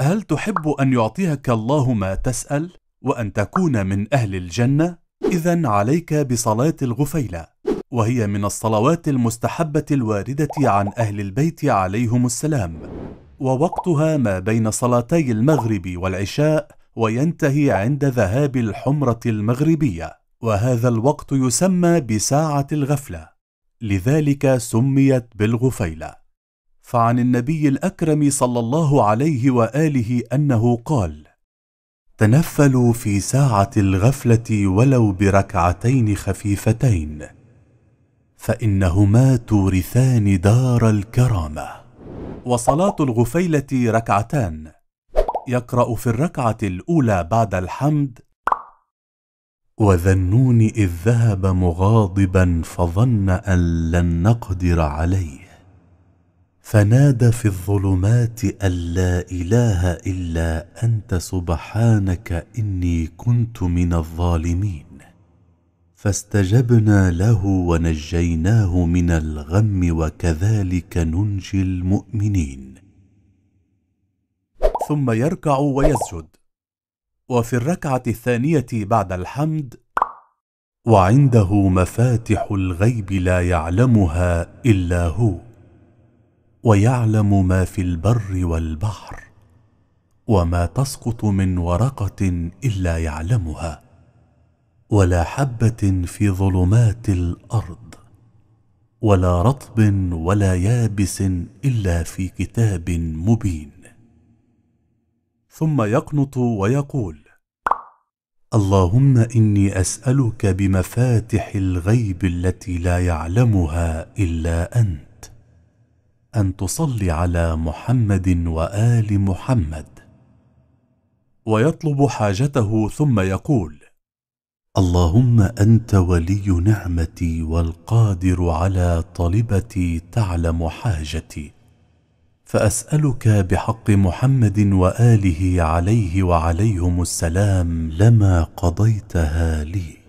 هل تحب أن يعطيك الله ما تسأل وأن تكون من أهل الجنة؟ إذا عليك بصلاة الغفيلة وهي من الصلوات المستحبة الواردة عن أهل البيت عليهم السلام ووقتها ما بين صلاتي المغرب والعشاء وينتهي عند ذهاب الحمرة المغربية وهذا الوقت يسمى بساعة الغفلة لذلك سميت بالغفيله فعن النبي الأكرم صلى الله عليه وآله أنه قال تنفلوا في ساعة الغفلة ولو بركعتين خفيفتين فإنهما تورثان دار الكرامة وصلاة الغفيلة ركعتان يقرأ في الركعة الأولى بعد الحمد وذنون إذ ذهب مغاضبا فظن أن لن نقدر عليه فنادى في الظلمات ان لا اله الا انت سبحانك اني كنت من الظالمين فاستجبنا له ونجيناه من الغم وكذلك ننجي المؤمنين ثم يركع ويسجد وفي الركعه الثانيه بعد الحمد وعنده مفاتح الغيب لا يعلمها الا هو ويعلم ما في البر والبحر وما تسقط من ورقه الا يعلمها ولا حبه في ظلمات الارض ولا رطب ولا يابس الا في كتاب مبين ثم يقنط ويقول اللهم اني اسالك بمفاتح الغيب التي لا يعلمها الا انت ان تصلي على محمد وال محمد ويطلب حاجته ثم يقول اللهم انت ولي نعمتي والقادر على طلبتي تعلم حاجتي فاسالك بحق محمد واله عليه وعليهم السلام لما قضيتها لي